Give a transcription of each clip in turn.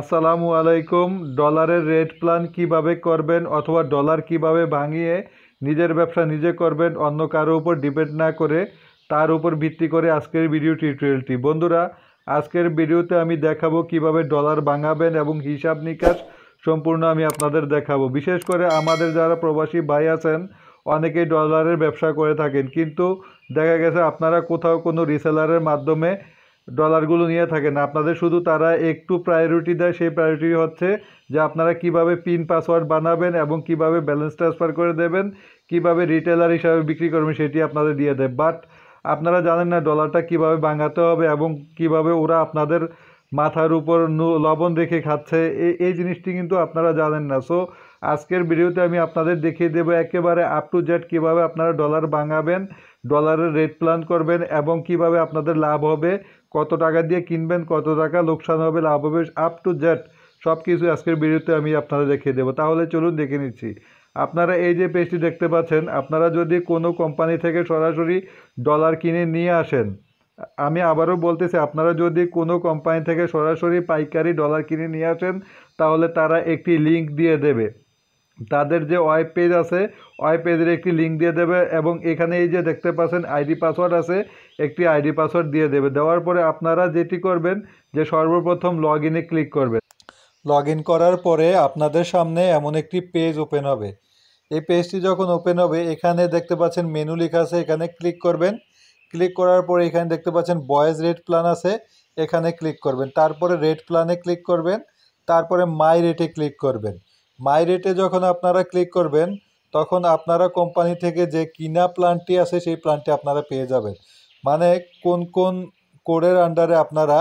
আসসালামু আলাইকুম ডলারের রেট প্ল্যান কিভাবে করবেন অথবা ডলার কিভাবে ভাঙিয়ে নিজের ব্যবসা নিজে করবেন অন্য কারো উপর ডিপেন্ড না করে তার উপর ভিত্তি করে আজকের ভিডিও টিউটোরিয়ালটি বন্ধুরা আজকের ভিডিওতে আমি দেখাবো কিভাবে ডলার ভাঙাবেন এবং হিসাব নিকাশ সম্পূর্ণ আমি আপনাদের দেখাবো বিশেষ করে আমাদের যারা প্রবাসী ভাই আছেন অনেকেই ডলারের ব্যবসা করে থাকেন কিন্তু দেখা গেছে আপনারা কোথাও কোনো রিসেলারের মাধ্যমে ডলারগুলো নিয়ে থাকে না আপনাদের শুধু তারা একটু প্রায়োরিটি দেয় সেই প্রায়োরিটি হচ্ছে যে আপনারা কিভাবে পিন পাসওয়ার্ড বানাবেন এবং কিভাবে ব্যালেন্স ট্রান্সফার করে দেবেন কিভাবে রিটেলার হিসাবে বিক্রি করবেন সেটি আপনাদের দিয়ে দেয় বাট আপনারা জানেন না ডলারটা কিভাবে ভাঙাতে হবে এবং কিভাবে ওরা আপনাদের মাথার উপর লবণ রেখে খাচ্ছে এই জিনিসটি কিন্তু আপনারা জানেন না সো আজকের ভিডিওতে আমি আপনাদের দেখিয়ে দেবো একেবারে আপ টু জেড কীভাবে আপনারা ডলার ভাঙাবেন ডলারের রেট প্ল্যান করবেন এবং কিভাবে আপনাদের লাভ হবে কত টাকা দিয়ে কিনবেন কত টাকা লোকসান হবে লাভ হবে আপ টু জেড সব কিছু আজকের ভিডিওতে আমি আপনাদের দেখিয়ে দেবো তাহলে চলুন দেখে নিচ্ছি আপনারা এই যে পেজটি দেখতে পাচ্ছেন আপনারা যদি কোনো কোম্পানি থেকে সরাসরি ডলার কিনে নিয়ে আসেন আমি আবারও বলতেছি আপনারা যদি কোনো কোম্পানি থেকে সরাসরি পাইকারি ডলার কিনে নিয়ে আসেন তাহলে তারা একটি লিঙ্ক দিয়ে দেবে তাদের যে ওয়েব পেজ আছে ওয়েব পেজের একটি লিঙ্ক দিয়ে দেবে এবং এখানে এই যে দেখতে পাচ্ছেন আইডি পাসওয়ার্ড আছে একটি আইডি পাসওয়ার্ড দিয়ে দেবে দেওয়ার পরে আপনারা যেটি করবেন যে সর্বপ্রথম লগ ইনে ক্লিক করবেন লগ ইন করার পরে আপনাদের সামনে এমন একটি পেজ ওপেন হবে এই পেজটি যখন ওপেন হবে এখানে দেখতে পাচ্ছেন মেনু লেখা আছে এখানে ক্লিক করবেন ক্লিক করার পরে এখানে দেখতে পাচ্ছেন বয়েজ রেট প্ল্যান আছে এখানে ক্লিক করবেন তারপরে রেট প্ল্যানে ক্লিক করবেন তারপরে মাই রেটে ক্লিক করবেন মাই রেটে যখন আপনারা ক্লিক করবেন তখন আপনারা কোম্পানি থেকে যে কিনা প্ল্যানটি আছে সেই প্ল্যানটি আপনারা পেয়ে যাবেন মানে কোন কোন কোডের আন্ডারে আপনারা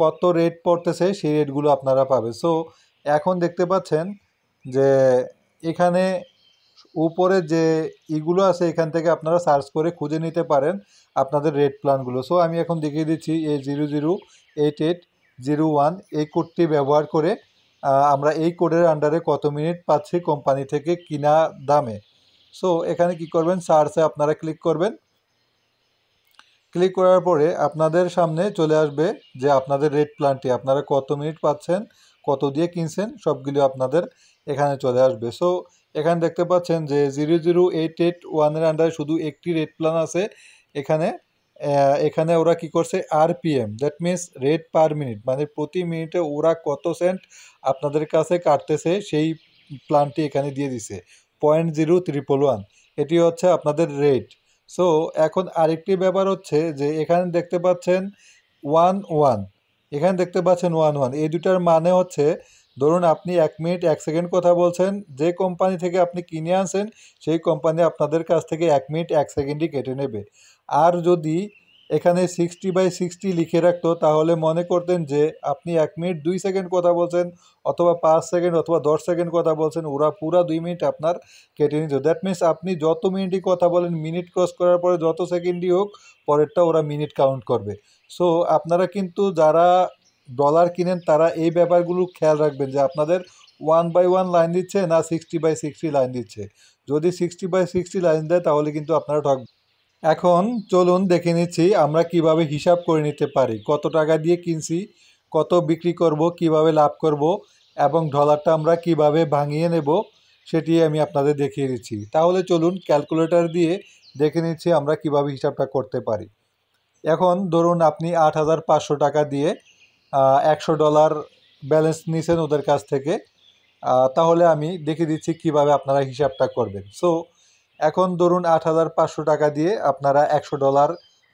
কত রেট পড়তেছে সেই রেটগুলো আপনারা পাবেন সো এখন দেখতে পাচ্ছেন যে এখানে উপরে যে ইগুলো আছে এখান থেকে আপনারা সার্চ করে খুঁজে নিতে পারেন আপনাদের রেট প্ল্যানগুলো সো আমি এখন দেখিয়ে দিচ্ছি এই zero zero eight eight zero one এই কোডটি ব্যবহার করে আমরা এই কোডের আন্ডারে কত মিনিট পাচ্ছি কোম্পানি থেকে কিনা দামে সো এখানে কি করবেন সার্চে আপনারা ক্লিক করবেন ক্লিক করার পরে আপনাদের সামনে চলে আসবে যে আপনাদের রেট প্ল্যানটি আপনারা কত মিনিট পাচ্ছেন কত দিয়ে কিনছেন সবগুলো আপনাদের এখানে চলে আসবে সো এখানে দেখতে পাচ্ছেন যে জিরো জিরো এইট এইট ওয়ানের আন্ডারে শুধু একটি রেট প্ল্যান আছে এখানে এখানে ওরা কি করছে R P M that means rate per minute মানে প্রতি মিনিটে ওরা কত সেন্ট আপনাদের কাছে কাটতেছে সেই প্ল্যানটি এখানে দিয়ে দিছে পয়েন্ট জিরো ত্রিপল ওয়ান এটি হচ্ছে আপনাদের রেট সো এখন আরেকটি ব্যাপার হচ্ছে যে এখানে দেখতে পাচ্ছেন ওয়ান ওয়ান এখানে দেখতে পাচ্ছেন ওয়ান ওয়ান এই দুটার মানে হচ্ছে ধরুন আপনি এক মিনিট এক সেকেন্ড কথা বলছেন যে কোম্পানি থেকে আপনি কিনে আনছেন সেই কোম্পানি আপনাদের কাছ থেকে এক মিনিট এক সেকেন্ডই কেটে নেবে আর যদি এখানে সিক্সটি বাই সিক্সটি লিখে রাখতো তাহলে মনে করতেন যে আপনি এক মিনিট দুই সেকেন্ড কথা বলছেন অথবা পাঁচ সেকেন্ড অথবা দশ সেকেন্ড কথা বলছেন ওরা পুরা দুই মিনিট আপনার কেটে নিত দ্যাট মিনস আপনি যত মিনিটই কথা বলেন মিনিট ক্রস করার পরে যত সেকেন্ডই হোক পরেরটা ওরা মিনিট কাউন্ট করবে সো আপনারা কিন্তু যারা ডলার কিনেন তারা এই ব্যাপারগুলো খেয়াল রাখবেন যে আপনাদের ওয়ান বাই ওয়ান লাইন দিচ্ছে না সিক্সটি বাই সিক্সটি লাইন দিচ্ছে যদি সিক্সটি বাই সিক্সটি লাইন দেয় তাহলে কিন্তু আপনারা ঠকবেন এখন চলুন দেখে নিচ্ছি আমরা কিভাবে হিসাব করে নিতে পারি কত টাকা দিয়ে কিনছি কত বিক্রি করব কিভাবে লাভ করব এবং ডলারটা আমরা কিভাবে ভাঙিয়ে নেব সেটি আমি আপনাদের দেখিয়ে দিচ্ছি তাহলে চলুন ক্যালকুলেটর দিয়ে দেখে নিচ্ছি আমরা কিভাবে হিসাবটা করতে পারি এখন ধরুন আপনি আট টাকা দিয়ে একশো ডলার ব্যালেন্স নিছেন ওদের কাছ থেকে তাহলে আমি দেখে দিচ্ছি কিভাবে আপনারা হিসাবটা করবেন সো এখন ধরুন আট হাজার পাঁচশো টাকা দিয়ে আপনারা একশো ডলার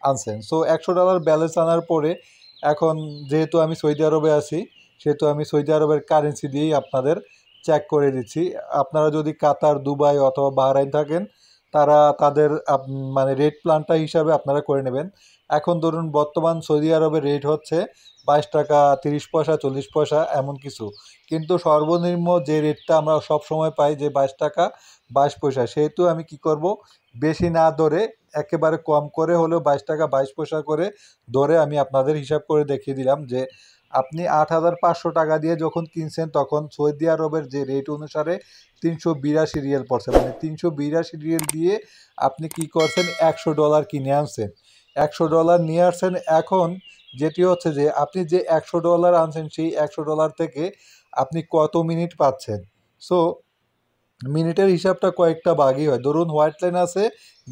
আনছেন সো একশো ডলার ব্যালেন্স আনার পরে এখন যেহেতু আমি সৌদি আরবে আছি সেহেতু আমি সৌদি আরবের কারেন্সি দিয়েই আপনাদের চেক করে দিচ্ছি আপনারা যদি কাতার দুবাই অথবা বাহরাইন থাকেন তারা তাদের মানে রেট প্ল্যানটা হিসাবে আপনারা করে নেবেন এখন ধরুন বর্তমান সৌদি আরবের রেট হচ্ছে বাইশ টাকা তিরিশ পয়সা চল্লিশ পয়সা এমন কিছু কিন্তু সর্বনিম্ন যে রেটটা আমরা সব সময় পাই যে বাইশ টাকা বাইশ পয়সা সেহেতু আমি কি করব বেশি না ধরে একেবারে কম করে হলেও বাইশ টাকা বাইশ পয়সা করে ধরে আমি আপনাদের হিসাব করে দেখিয়ে দিলাম যে আপনি আট হাজার পাঁচশো টাকা দিয়ে যখন কিনছেন তখন সৌদি আরবের যে রেট অনুসারে তিনশো বিরাশি রিয়েল পড়ছে মানে তিনশো বিরাশি রিয়েল দিয়ে আপনি কি করছেন একশো ডলার কিনে আনছেন একশো ডলার নিয়ে আসছেন এখন যেটি হচ্ছে যে আপনি যে একশো ডলার আনছেন সেই একশো ডলার থেকে আপনি কত মিনিট পাচ্ছেন সো মিনিটের হিসাবটা কয়েকটা ভাগই হয় ধরুন হোয়াইট লাইন আছে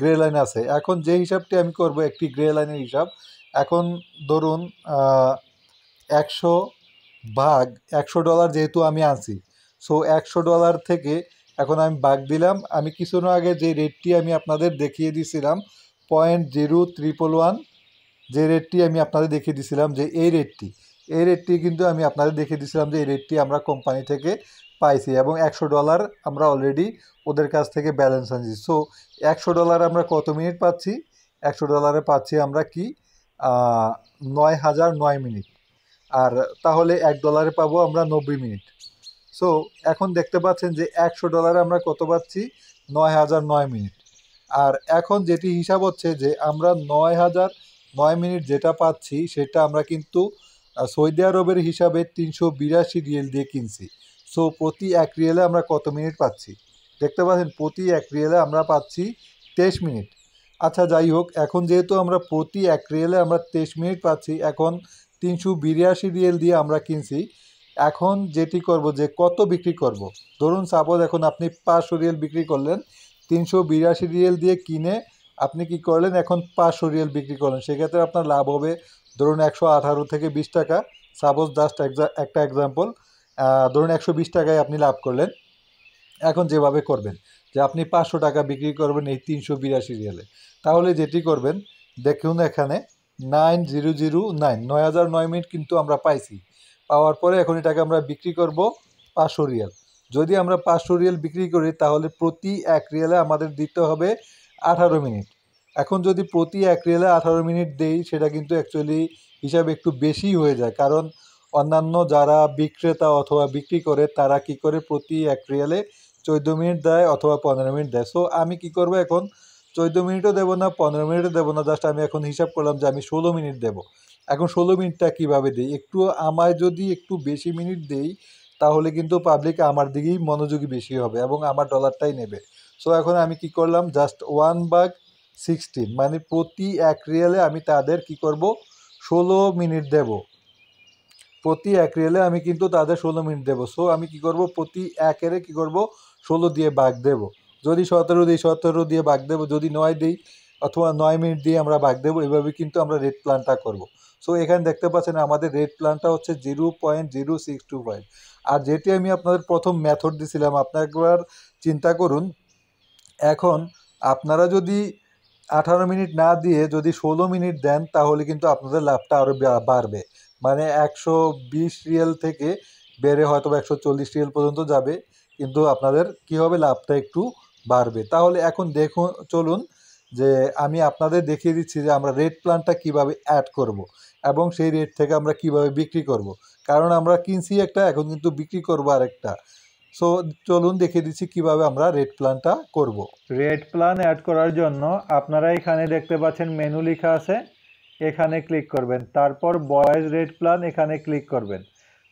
গ্রে লাইন আছে এখন যে হিসাবটি আমি করব একটি গ্রে লাইনের হিসাব এখন ধরুন একশো ভাগ একশো ডলার যেহেতু আমি আছি সো একশো ডলার থেকে এখন আমি ভাগ দিলাম আমি কিছুদিন আগে যে রেটটি আমি আপনাদের দেখিয়ে দিয়েছিলাম পয়েন্ট জিরো ত্রিপল ওয়ান যে রেটটি আমি আপনাদের দেখিয়ে দিয়েছিলাম যে এই রেটটি এই রেটটি কিন্তু আমি আপনাদের দেখে দিয়েছিলাম যে এই রেটটি আমরা কোম্পানি থেকে পাইছি এবং একশো ডলার আমরা অলরেডি ওদের কাছ থেকে ব্যালেন্স আনছি সো একশো ডলার আমরা কত মিনিট পাচ্ছি একশো ডলারে পাচ্ছি আমরা কি নয় হাজার নয় মিনিট আর তাহলে এক ডলারে পাবো আমরা নব্বই মিনিট সো এখন দেখতে পাচ্ছেন যে একশো ডলারে আমরা কত পাচ্ছি নয় হাজার নয় মিনিট আর এখন যেটি হিসাব হচ্ছে যে আমরা নয় হাজার নয় মিনিট যেটা পাচ্ছি সেটা আমরা কিন্তু আর সৌদি আরবের হিসাবে তিনশো বিরাশি রিয়েল দিয়ে কিনছি সো প্রতি এক রিয়েলে আমরা কত মিনিট পাচ্ছি দেখতে পাচ্ছেন প্রতি এক রিয়েলে আমরা পাচ্ছি তেইশ মিনিট আচ্ছা যাই হোক এখন যেহেতু আমরা প্রতি এক রিয়েলে আমরা তেইশ মিনিট পাচ্ছি এখন তিনশো বিরাশি রিয়েল দিয়ে আমরা কিনছি এখন যেটি করব যে কত বিক্রি করব। ধরুন সাপোজ এখন আপনি পাঁচশো রিয়েল বিক্রি করলেন তিনশো বিরাশি রিয়েল দিয়ে কিনে আপনি কি করলেন এখন পাঁচশো রিয়েল বিক্রি করলেন সেক্ষেত্রে আপনার লাভ হবে ধরুন একশো আঠারো থেকে বিশ টাকা সাপোজ জাস্ট একটা এক্সাম্পল ধরুন একশো বিশ টাকায় আপনি লাভ করলেন এখন যেভাবে করবেন যে আপনি পাঁচশো টাকা বিক্রি করবেন এই তিনশো বিরাশি রিয়ালে তাহলে যেটি করবেন দেখুন এখানে নাইন জিরো জিরো নাইন নয় হাজার নয় মিনিট কিন্তু আমরা পাইছি পাওয়ার পরে এখন এটাকে আমরা বিক্রি করব পাঁচশো রিয়াল যদি আমরা পাঁচশো রিয়াল বিক্রি করি তাহলে প্রতি এক রিয়ালে আমাদের দিতে হবে আঠারো মিনিট এখন যদি প্রতি এক রেলে আঠারো মিনিট দেই সেটা কিন্তু অ্যাকচুয়ালি হিসাবে একটু বেশি হয়ে যায় কারণ অন্যান্য যারা বিক্রেতা অথবা বিক্রি করে তারা কি করে প্রতি এক রিয়ালে চোদ্দো মিনিট দেয় অথবা পনেরো মিনিট দেয় সো আমি কি করব এখন চোদ্দো মিনিটও দেবো না পনেরো মিনিটও দেবো না জাস্ট আমি এখন হিসাব করলাম যে আমি ষোলো মিনিট দেবো এখন ষোলো মিনিটটা কিভাবে দিই একটু আমায় যদি একটু বেশি মিনিট দেই তাহলে কিন্তু পাবলিক আমার দিকেই মনোযোগী বেশি হবে এবং আমার ডলারটাই নেবে সো এখন আমি কি করলাম জাস্ট ওয়ান বাগ সিক্সটিন মানে প্রতি এক রিয়েলে আমি তাদের কি করব ষোলো মিনিট দেব প্রতি এক রিয়েলে আমি কিন্তু তাদের ষোলো মিনিট দেব সো আমি কি করব প্রতি একেরে কি কী করব ষোলো দিয়ে বাঘ দেব যদি সতেরো দিই সতেরো দিয়ে বাঘ দেব যদি নয় দিই অথবা নয় মিনিট দিয়ে আমরা বাঘ দেবো এভাবে কিন্তু আমরা রেট প্ল্যানটা করব সো এখানে দেখতে পাচ্ছেন আমাদের রেট প্ল্যানটা হচ্ছে zero point zero six two five আর যেটি আমি আপনাদের প্রথম মেথড দিছিলাম আপনার একবার চিন্তা করুন এখন আপনারা যদি আঠারো মিনিট না দিয়ে যদি ষোলো মিনিট দেন তাহলে কিন্তু আপনাদের লাভটা আরও বাড়বে মানে একশো বিশ রিয়েল থেকে বেড়ে হয়তো একশো চল্লিশ রিয়েল পর্যন্ত যাবে কিন্তু আপনাদের কি হবে লাভটা একটু বাড়বে তাহলে এখন দেখুন চলুন যে আমি আপনাদের দেখিয়ে দিচ্ছি যে আমরা রেড প্ল্যানটা কিভাবে অ্যাড করব। এবং সেই রেট থেকে আমরা কিভাবে বিক্রি করব। কারণ আমরা কিনছি একটা এখন কিন্তু বিক্রি করবো আরেকটা সো চলুন দেখিয়ে দিচ্ছি কিভাবে আমরা রেড প্ল্যানটা করব। রেড প্ল্যান অ্যাড করার জন্য আপনারা এখানে দেখতে পাচ্ছেন মেনু লেখা আছে এখানে ক্লিক করবেন তারপর বয়েজ রেড প্ল্যান এখানে ক্লিক করবেন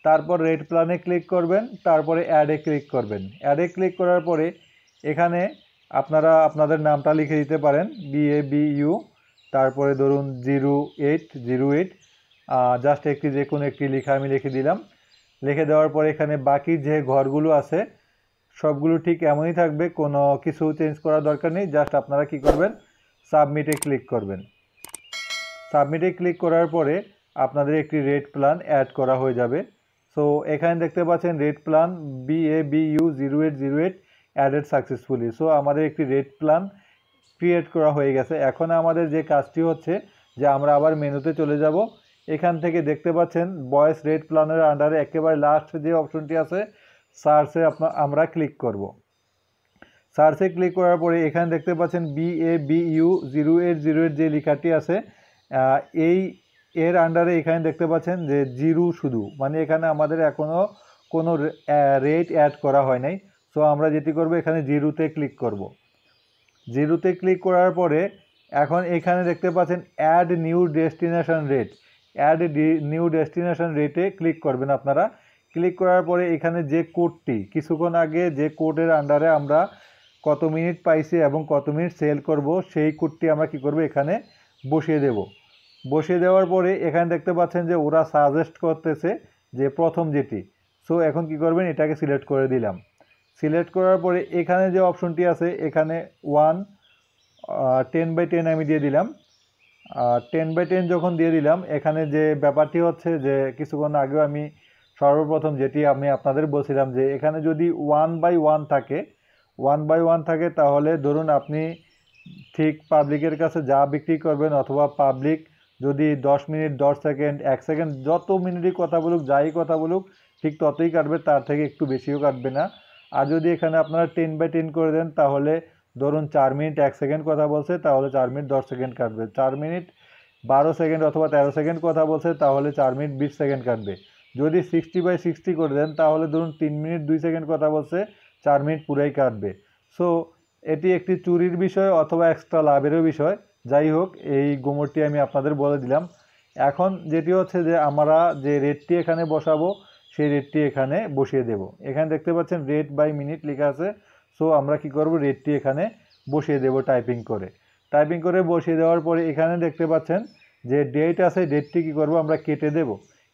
তারপর রেড প্ল্যানে ক্লিক করবেন তারপরে অ্যাডে ক্লিক করবেন অ্যাডে ক্লিক করার পরে এখানে আপনারা আপনাদের নামটা লিখে দিতে পারেন বিএ ইউ তারপরে ধরুন zero eight zero eight just একটি যে কোনো একটি লিখে আমি লিখে দিলাম লিখে দেওয়ার পর এখানে বাকি যে ঘরগুলো আছে সবগুলো ঠিক এমনই থাকবে কোনো কিছু চেঞ্জ করার দরকার নেই জাস্ট আপনারা কি করবেন সাবমিটে ক্লিক করবেন সাবমিটে ক্লিক করার পরে আপনাদের একটি রেড প্ল্যান অ্যাড করা হয়ে যাবে সো এখানে দেখতে পাচ্ছেন rate plan B A B U zero eight zero eight added successfully so আমাদের একটি রেড প্ল্যান ক্রিয়েট করা হয়ে গেছে এখন আমাদের যে কাজটি হচ্ছে যে আমরা আবার মেনুতে চলে যাব এখান থেকে দেখতে পাচ্ছেন বয়েস রেড প্ল্যানের আন্ডারে একেবারে লাস্ট যে অপশনটি আছে সার্চে আপনার আমরা ক্লিক করব সার্চে ক্লিক করার পরে এখানে দেখতে পাচ্ছেন B A B U zero eight zero eight যে লেখাটি আছে এই এর আন্ডারে এখানে দেখতে পাচ্ছেন যে জিরো শুধু মানে এখানে আমাদের এখনও কোনো রেট অ্যাড করা হয় নাই সো আমরা যেটি করব এখানে জিরোতে ক্লিক করব জিরোতে ক্লিক করার পরে এখন এখানে দেখতে পাচ্ছেন add new destination rate add new destination রেটে ক্লিক করবেন আপনারা ক্লিক করার পরে এখানে যে কোডটি কিছুক্ষণ আগে যে কোডের আন্ডারে আমরা কত মিনিট পাইছি এবং কত মিনিট সেল করব সেই কোডটি আমরা কি করব এখানে বসিয়ে দেব বসিয়ে দেওয়ার পরে এখানে দেখতে পাচ্ছেন যে ওরা সাজেস্ট করতেছে যে প্রথম যেটি সো এখন কি করবেন এটাকে সিলেক্ট করে দিলাম সিলেক্ট করার পরে এখানে যে অপশনটি আছে এখানে ওয়ান টেন বাই টেন আমি দিয়ে দিলাম টেন বাই টেন যখন দিয়ে দিলাম এখানে যে ব্যাপারটি হচ্ছে যে কিছুক্ষণ আগেও আমি সর্বপ্রথম যেটি আমি আপনাদের বলছিলাম যে এখানে যদি ওয়ান বাই ওয়ান থাকে ওয়ান বাই ওয়ান থাকে তাহলে ধরুন আপনি ঠিক পাবলিকের কাছে যা বিক্রি করবেন অথবা পাবলিক যদি 10 মিনিট 10 সেকেন্ড এক সেকেন্ড যত মিনিটই কথা বলুক যাই কথা বলুক ঠিক ততই কাটবে তার থেকে একটু বেশিও কাটবে না আর যদি এখানে আপনারা টেন বাই টেন করে দেন তাহলে ধরুন চার মিনিট এক সেকেন্ড কথা বলছে তাহলে চার মিনিট দশ সেকেন্ড কাটবে চার মিনিট বারো সেকেন্ড অথবা তেরো সেকেন্ড কথা বলছে তাহলে চার মিনিট বিশ সেকেন্ড কাটবে যদি সিক্সটি বাই সিক্সটি করে দেন তাহলে ধরুন তিন মিনিট দুই সেকেন্ড কথা বলছে চার মিনিট পুরাই কাটবে সো এটি একটি চুরির বিষয় অথবা এক্সট্রা লাভেরও বিষয় যাই হোক এই গোমরটি আমি আপনাদের বলে দিলাম এখন যেটি হচ্ছে যে আমরা যে রেটটি এখানে বসাবো সেই রেটটি এখানে বসিয়ে দেব এখানে দেখতে পাচ্ছেন রেট বাই মিনিট লেখা আছে সো আমরা কি করব রেটটি এখানে বসিয়ে দেব টাইপিং করে টাইপিং করে বসিয়ে দেওয়ার পরে এখানে দেখতে পাচ্ছেন যে ডেট আছে ডেটটি কি করব আমরা কেটে দেব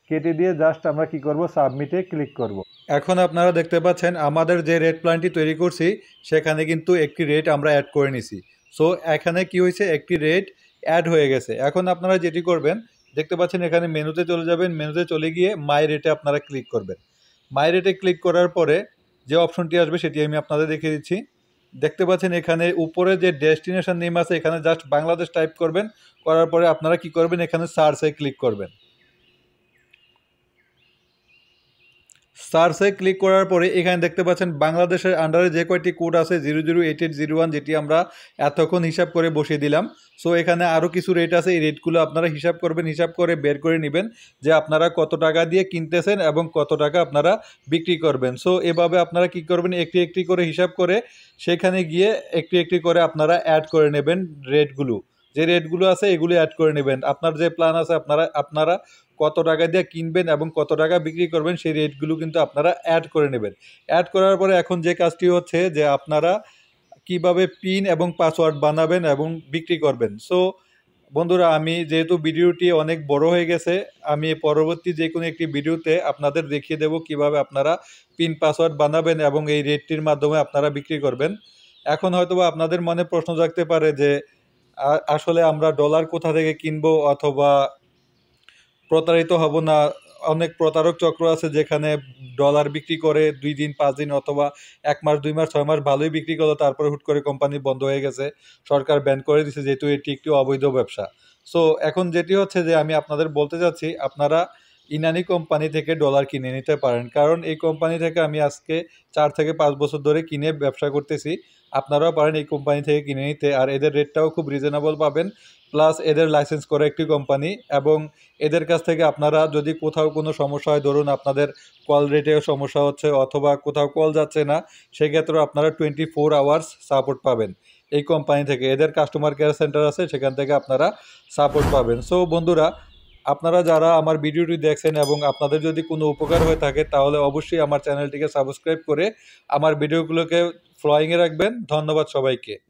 কেটে দিয়ে জাস্ট আমরা কি করব সাবমিটে ক্লিক করব। এখন আপনারা দেখতে পাচ্ছেন আমাদের যে রেট প্ল্যানটি তৈরি করছি সেখানে কিন্তু একটি রেট আমরা অ্যাড করে নিছি সো এখানে কি হয়েছে একটি রেট অ্যাড হয়ে গেছে এখন আপনারা যেটি করবেন দেখতে পাচ্ছেন এখানে মেনুতে চলে যাবেন মেনুতে চলে গিয়ে মাই রেটে আপনারা ক্লিক করবেন মাই রেটে ক্লিক করার পরে যে অপশনটি আসবে সেটি আমি আপনাদের দেখিয়ে দিচ্ছি দেখতে পাচ্ছেন এখানে উপরে যে ডেস্টিনেশন নেম আছে এখানে জাস্ট বাংলাদেশ টাইপ করবেন করার পরে আপনারা কি করবেন এখানে সার্চে ক্লিক করবেন সার্চে ক্লিক করার পরে এখানে দেখতে পাচ্ছেন বাংলাদেশের আন্ডারে যে কয়টি কোড আছে zero zero eight eight zero one যেটি আমরা এতক্ষণ হিসাব করে বসিয়ে দিলাম সো এখানে আরও কিছু রেট আছে এই রেটগুলো আপনারা হিসাব করবেন হিসাব করে বের করে নেবেন যে আপনারা কত টাকা দিয়ে কিনতেছেন এবং কত টাকা আপনারা বিক্রি করবেন সো এভাবে আপনারা কি করবেন একটি একটি করে হিসাব করে সেখানে গিয়ে একটি একটি করে আপনারা অ্যাড করে নেবেন রেটগুলো যে রেটগুলো আছে এগুলো অ্যাড করে নেবেন আপনার যে প্ল্যান আছে আপনারা আপনারা কত টাকা দিয়ে কিনবেন এবং কত টাকা বিক্রি করবেন সেই রেটগুলো কিন্তু আপনারা অ্যাড করে নেবেন অ্যাড করার পরে এখন যে কাজটি হচ্ছে যে আপনারা কিভাবে পিন এবং পাসওয়ার্ড বানাবেন এবং বিক্রি করবেন সো বন্ধুরা আমি যেহেতু ভিডিওটি অনেক বড় হয়ে গেছে আমি পরবর্তী যে কোনো একটি ভিডিওতে আপনাদের দেখিয়ে দেব কিভাবে আপনারা পিন পাসওয়ার্ড বানাবেন এবং এই রেটটির মাধ্যমে আপনারা বিক্রি করবেন এখন হয়তোবা আপনাদের মনে প্রশ্ন জাগতে পারে যে আসলে আমরা ডলার কোথা থেকে কিনবো অথবা প্রতারিত হব না অনেক প্রতারক চক্র আছে যেখানে ডলার বিক্রি করে দুই দিন পাঁচ দিন অথবা এক মাস দুই মাস ছয় মাস ভালোই বিক্রি করলো তারপরে হুট করে কোম্পানি বন্ধ হয়ে গেছে সরকার ব্যান করে দিছে যেহেতু এটি একটি অবৈধ ব্যবসা সো এখন যেটি হচ্ছে যে আমি আপনাদের বলতে চাচ্ছি আপনারা ইনানি কোম্পানি থেকে ডলার কিনে নিতে পারেন কারণ এই কোম্পানি থেকে আমি আজকে চার থেকে পাঁচ বছর ধরে কিনে ব্যবসা করতেছি আপনারাও পারেন এই কোম্পানি থেকে কিনে নিতে আর এদের রেটটাও খুব রিজনেবল পাবেন প্লাস এদের লাইসেন্স করে একটি কোম্পানি এবং এদের কাছ থেকে আপনারা যদি কোথাও কোনো সমস্যা হয় ধরুন আপনাদের কল রেটেও সমস্যা হচ্ছে অথবা কোথাও কল যাচ্ছে না সেক্ষেত্রেও আপনারা টোয়েন্টি ফোর আওয়ার্স সাপোর্ট পাবেন এই কোম্পানি থেকে এদের কাস্টমার কেয়ার সেন্টার আছে সেখান থেকে আপনারা সাপোর্ট পাবেন সো বন্ধুরা আপনারা যারা আমার ভিডিওটি দেখছেন এবং আপনাদের যদি কোনো উপকার হয়ে থাকে তাহলে অবশ্যই আমার চ্যানেলটিকে সাবস্ক্রাইব করে আমার ভিডিওগুলোকে ফ্লোয়িংয়ে রাখবেন ধন্যবাদ সবাইকে